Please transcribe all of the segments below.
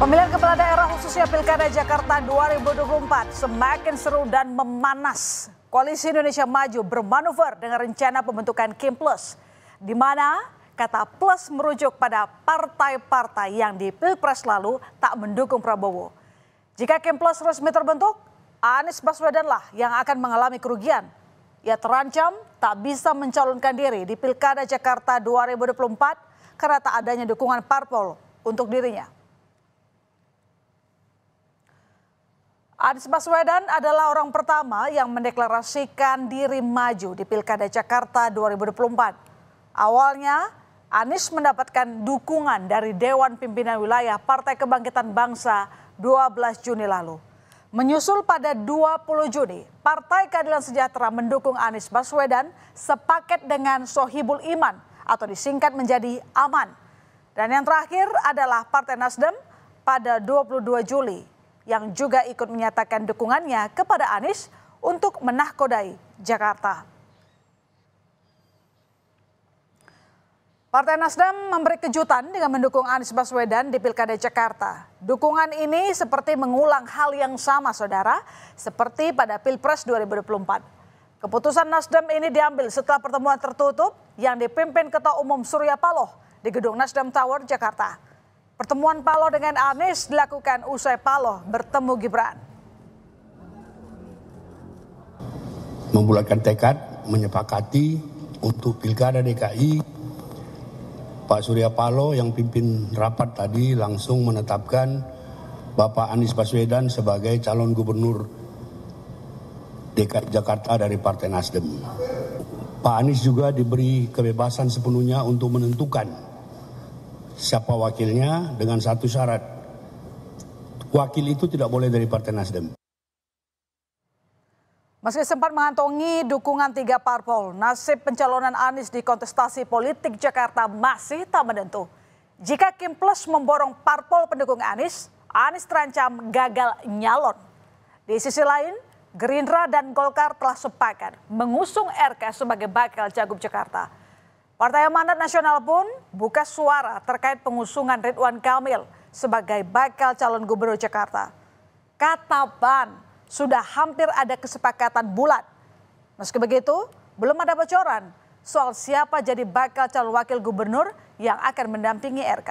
Pemilihan kepala daerah khususnya Pilkada Jakarta 2024 semakin seru dan memanas. Koalisi Indonesia Maju bermanuver dengan rencana pembentukan Kim Plus, di mana kata plus merujuk pada partai-partai yang di Pilpres lalu tak mendukung Prabowo. Jika Kim Plus resmi terbentuk, Anies Baswedan lah yang akan mengalami kerugian. Ia terancam tak bisa mencalonkan diri di Pilkada Jakarta 2024 karena tak adanya dukungan parpol untuk dirinya. Anies Baswedan adalah orang pertama yang mendeklarasikan diri maju di Pilkada Jakarta 2024. Awalnya, Anies mendapatkan dukungan dari Dewan Pimpinan Wilayah Partai Kebangkitan Bangsa 12 Juni lalu. Menyusul pada 20 Juni, Partai Keadilan Sejahtera mendukung Anies Baswedan sepaket dengan Sohibul Iman atau disingkat menjadi AMAN. Dan yang terakhir adalah Partai Nasdem pada 22 Juli yang juga ikut menyatakan dukungannya kepada Anies untuk menahkodai Jakarta. Partai Nasdem memberi kejutan dengan mendukung Anies Baswedan di Pilkada Jakarta. Dukungan ini seperti mengulang hal yang sama, saudara, seperti pada Pilpres 2024. Keputusan Nasdem ini diambil setelah pertemuan tertutup yang dipimpin Ketua Umum Surya Paloh di Gedung Nasdem Tower, Jakarta. Pertemuan Paloh dengan Anies dilakukan usai Paloh bertemu Gibran. Membulatkan tekad, menyepakati untuk Pilkada DKI, Pak Surya Paloh yang pimpin rapat tadi langsung menetapkan Bapak Anies Baswedan sebagai calon gubernur DKI Jakarta dari Partai Nasdem. Pak Anies juga diberi kebebasan sepenuhnya untuk menentukan siapa wakilnya dengan satu syarat. Wakil itu tidak boleh dari Partai Nasdem. Meski sempat mengantongi dukungan tiga parpol, nasib pencalonan Anies di kontestasi politik Jakarta masih tak menentu. Jika Kim Plus memborong parpol pendukung Anies, Anies terancam gagal nyalon. Di sisi lain, Gerindra dan Golkar telah sepakat mengusung RK sebagai bakal Cagup Jakarta. Partai Amanat Nasional pun buka suara terkait pengusungan Ridwan Kamil sebagai bakal calon gubernur Jakarta. Kata PAN, sudah hampir ada kesepakatan bulat. Meski begitu, belum ada bocoran soal siapa jadi bakal calon wakil gubernur yang akan mendampingi RK.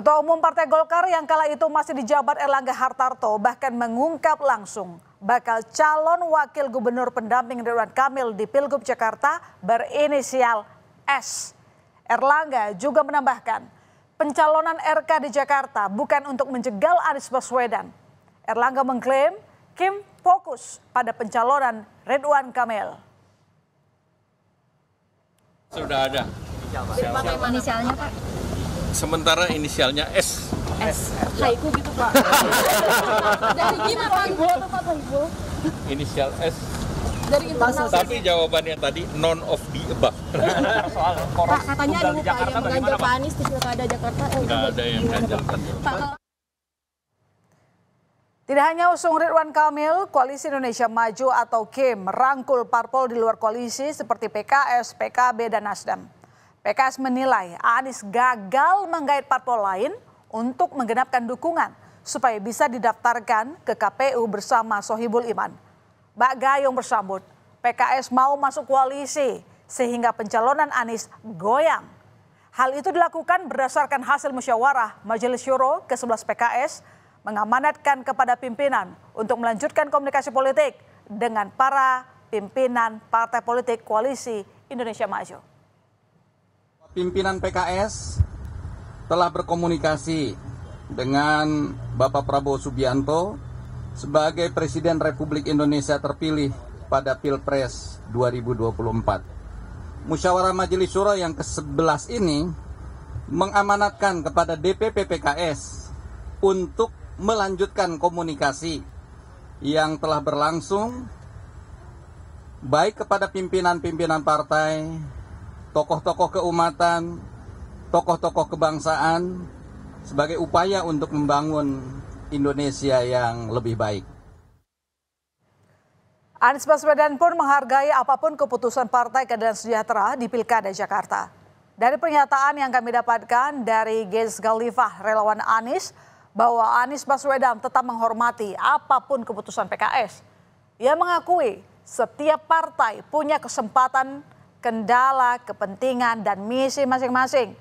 Ketua Umum Partai Golkar yang kala itu masih dijabat Erlangga Hartarto bahkan mengungkap langsung bakal calon wakil gubernur pendamping Ridwan Kamil di Pilgub Jakarta berinisial S. Erlangga juga menambahkan, pencalonan RK di Jakarta bukan untuk menjegal Anies Baswedan. Erlangga mengklaim Kim fokus pada pencalonan Ridwan Kamil. Sudah ada. Inisialnya Pak? Sementara inisialnya S. S haiku gitu pak dari gimana atau pak haiku inisial S dari internal tapi jawabannya tadi non of the above soal pak katanya ada di yang mengganjal Pak Anies di pilkada Jakarta Tidak oh, ada yang mengganjal iya, Pak tidak hanya usung Ridwan Kamil, Koalisi Indonesia Maju atau KIM merangkul parpol di luar koalisi seperti PKS, PKB, dan Nasdem. PKS menilai Anies gagal menggait parpol lain untuk menggenapkan dukungan supaya bisa didaftarkan ke KPU bersama Sohibul Iman. Mbak Gayung bersambut, PKS mau masuk koalisi sehingga pencalonan Anies goyang. Hal itu dilakukan berdasarkan hasil musyawarah Majelis Syuro ke-11 PKS mengamanatkan kepada pimpinan untuk melanjutkan komunikasi politik dengan para pimpinan partai politik koalisi Indonesia Maju. Pimpinan PKS telah berkomunikasi dengan Bapak Prabowo Subianto sebagai Presiden Republik Indonesia terpilih pada Pilpres 2024. Musyawarah Majelis Syuro yang ke-11 ini mengamanatkan kepada DPP PKS untuk melanjutkan komunikasi yang telah berlangsung baik kepada pimpinan-pimpinan partai, tokoh-tokoh keumatan, tokoh-tokoh kebangsaan sebagai upaya untuk membangun Indonesia yang lebih baik. Anies Baswedan pun menghargai apapun keputusan Partai Keadilan Sejahtera di Pilkada Jakarta. Dari pernyataan yang kami dapatkan dari Gens Galifah, relawan Anies, bahwa Anies Baswedan tetap menghormati apapun keputusan PKS. Ia mengakui setiap partai punya kesempatan, kendala, kepentingan, dan misi masing-masing.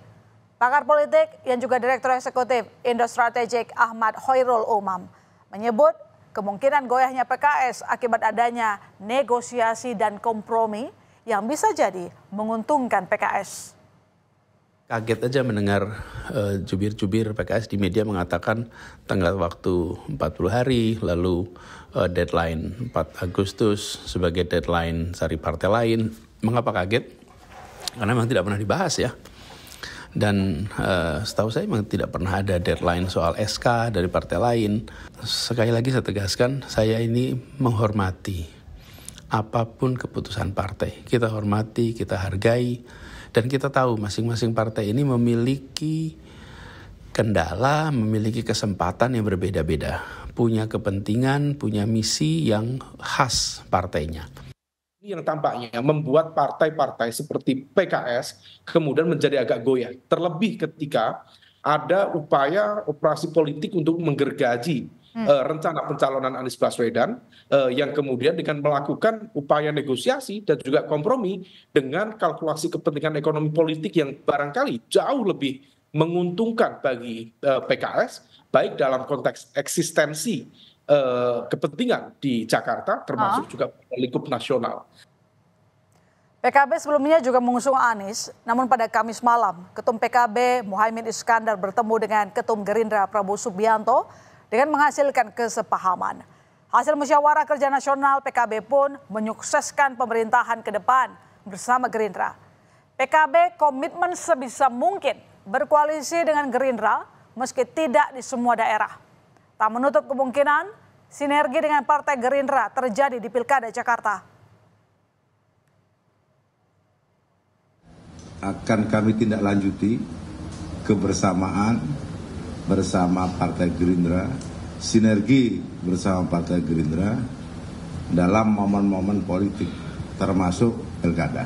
Pakar politik yang juga Direktur Eksekutif Indo Strategik Ahmad Hoirul Umam menyebut kemungkinan goyahnya PKS akibat adanya negosiasi dan kompromi yang bisa jadi menguntungkan PKS. Kaget aja mendengar eh, jubir-jubir uh, PKS di media mengatakan tanggal waktu 40 hari, lalu uh, deadline 4 Agustus sebagai deadline dari partai lain. Mengapa kaget? Karena memang tidak pernah dibahas ya dan uh, setahu saya memang tidak pernah ada deadline soal SK dari partai lain. Sekali lagi saya tegaskan, saya ini menghormati apapun keputusan partai. Kita hormati, kita hargai, dan kita tahu masing-masing partai ini memiliki kendala, memiliki kesempatan yang berbeda-beda, punya kepentingan, punya misi yang khas partainya ini yang tampaknya membuat partai-partai seperti PKS kemudian menjadi agak goyah. Terlebih ketika ada upaya operasi politik untuk menggergaji hmm. uh, rencana pencalonan Anies Baswedan uh, yang kemudian dengan melakukan upaya negosiasi dan juga kompromi dengan kalkulasi kepentingan ekonomi politik yang barangkali jauh lebih menguntungkan bagi uh, eh, PKS baik dalam konteks eksistensi Eh, kepentingan di Jakarta termasuk ah. juga lingkup nasional. PKB sebelumnya juga mengusung Anies, namun pada Kamis malam, Ketum PKB Muhaimin Iskandar bertemu dengan Ketum Gerindra Prabowo Subianto dengan menghasilkan kesepahaman. Hasil musyawarah kerja nasional PKB pun menyukseskan pemerintahan ke depan bersama Gerindra. PKB komitmen sebisa mungkin berkoalisi dengan Gerindra meski tidak di semua daerah. Tak menutup kemungkinan sinergi dengan Partai Gerindra terjadi di Pilkada Jakarta. Akan kami tindak lanjuti kebersamaan bersama Partai Gerindra, sinergi bersama Partai Gerindra dalam momen-momen politik termasuk pilkada.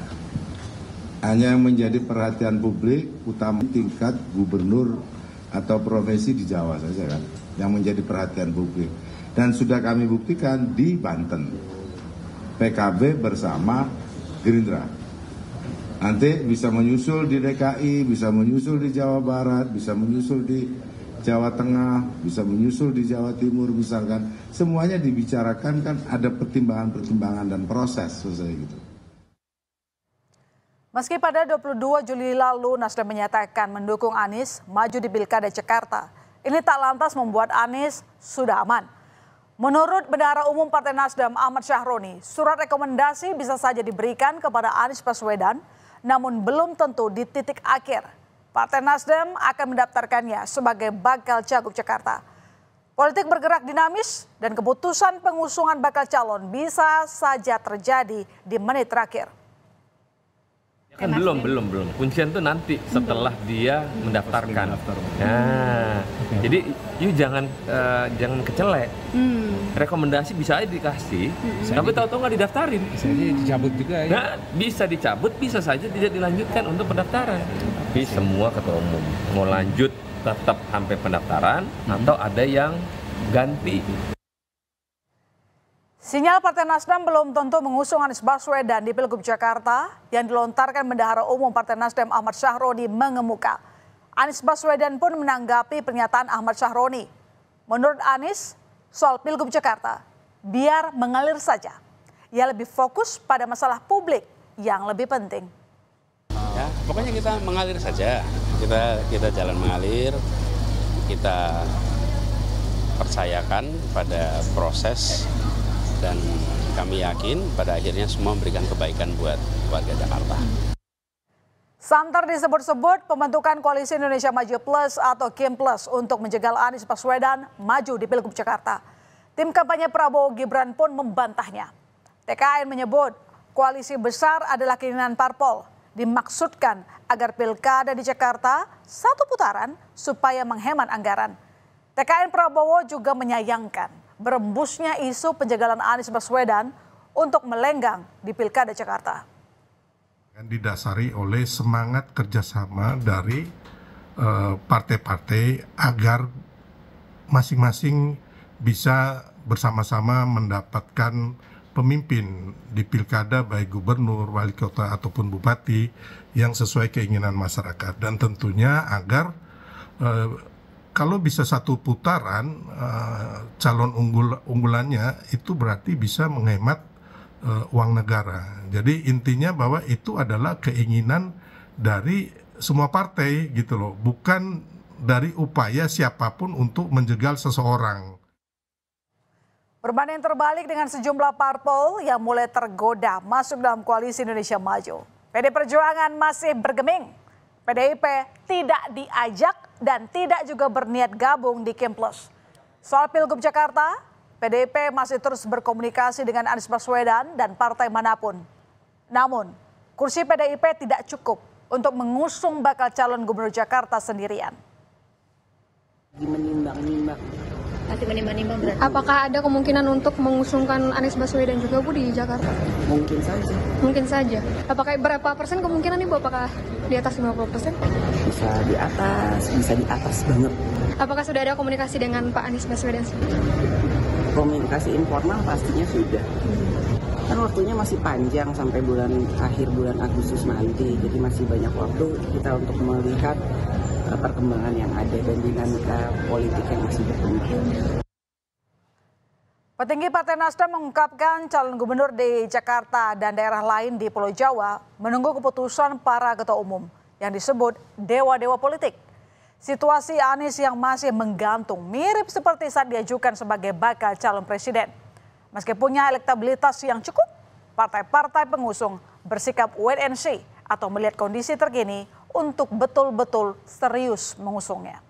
Hanya yang menjadi perhatian publik utama tingkat gubernur atau profesi di Jawa saja kan yang menjadi perhatian publik. Dan sudah kami buktikan di Banten. PKB bersama Gerindra. Nanti bisa menyusul di DKI, bisa menyusul di Jawa Barat, bisa menyusul di Jawa Tengah, bisa menyusul di Jawa Timur misalkan. Semuanya dibicarakan kan ada pertimbangan-pertimbangan dan proses selesai gitu. Meski pada 22 Juli lalu Nasdem menyatakan mendukung Anies maju di Pilkada Jakarta, ini tak lantas membuat Anies sudah aman. Menurut Bendahara Umum Partai Nasdem Ahmad Syahroni, surat rekomendasi bisa saja diberikan kepada Anies Baswedan, namun belum tentu di titik akhir. Partai Nasdem akan mendaftarkannya sebagai bakal cagup Jakarta. Politik bergerak dinamis dan keputusan pengusungan bakal calon bisa saja terjadi di menit terakhir kan, kan Mas belum, belum, belum. Kuncian tuh nanti setelah dia mendaftarkan. Nah, okay. jadi yuk jangan uh, jangan kecelek. Hmm. Rekomendasi bisa aja dikasih, hmm. tapi tahu-tahu nggak didaftarin. Bisa aja dicabut juga ya. Nah, bisa dicabut, bisa saja tidak dilanjutkan untuk pendaftaran. Tapi semua ketua umum mau lanjut tetap sampai pendaftaran hmm. atau ada yang ganti Sinyal Partai Nasdem belum tentu mengusung Anies Baswedan di Pilgub Jakarta yang dilontarkan Bendahara Umum Partai Nasdem Ahmad Syahroni mengemuka. Anies Baswedan pun menanggapi pernyataan Ahmad Syahroni. Menurut Anies, soal Pilgub Jakarta, biar mengalir saja. Ia lebih fokus pada masalah publik yang lebih penting. Ya, pokoknya kita mengalir saja. Kita kita jalan mengalir, kita percayakan pada proses dan kami yakin pada akhirnya semua memberikan kebaikan buat warga Jakarta. Santer disebut-sebut pembentukan Koalisi Indonesia Maju Plus atau Kim Plus untuk menjegal Anies Baswedan maju di Pilgub Jakarta. Tim kampanye Prabowo Gibran pun membantahnya. TKN menyebut koalisi besar adalah keinginan parpol. Dimaksudkan agar pilkada di Jakarta satu putaran supaya menghemat anggaran. TKN Prabowo juga menyayangkan berembusnya isu penjagalan Anies Baswedan untuk melenggang di Pilkada Jakarta. Dan didasari oleh semangat kerjasama dari eh, partai-partai uh, agar masing-masing bisa bersama-sama mendapatkan pemimpin di pilkada baik gubernur, wali kota ataupun bupati yang sesuai keinginan masyarakat dan tentunya agar eh, kalau bisa satu putaran uh, calon unggul unggulannya itu berarti bisa menghemat uh, uang negara. Jadi intinya bahwa itu adalah keinginan dari semua partai gitu loh, bukan dari upaya siapapun untuk menjegal seseorang. Berbanding terbalik dengan sejumlah parpol yang mulai tergoda masuk dalam koalisi Indonesia Maju. PD Perjuangan masih bergeming PDIP tidak diajak dan tidak juga berniat gabung di Kemplus. Soal Pilgub Jakarta, PDIP masih terus berkomunikasi dengan Anies Baswedan dan partai manapun. Namun, kursi PDIP tidak cukup untuk mengusung bakal calon gubernur Jakarta sendirian. Menimbang-nimbang masih menimbang-nimbang berarti. Apakah ada kemungkinan untuk mengusungkan Anies Baswedan juga Bu di Jakarta? Mungkin saja. Mungkin saja. Apakah berapa persen kemungkinan nih Bu? Apakah di atas 50 persen? Bisa di atas, bisa di atas banget. Apakah sudah ada komunikasi dengan Pak Anies Baswedan? Komunikasi informal pastinya sudah. Hmm. Kan waktunya masih panjang sampai bulan akhir bulan Agustus nanti, jadi masih banyak waktu kita untuk melihat perkembangan yang ada dan dinamika politik yang masih berkembang. Petinggi Partai Nasdem mengungkapkan calon gubernur di Jakarta dan daerah lain di Pulau Jawa menunggu keputusan para ketua umum yang disebut dewa-dewa politik. Situasi Anies yang masih menggantung mirip seperti saat diajukan sebagai bakal calon presiden. Meski punya elektabilitas yang cukup, partai-partai pengusung bersikap wait atau melihat kondisi terkini untuk betul-betul serius mengusungnya.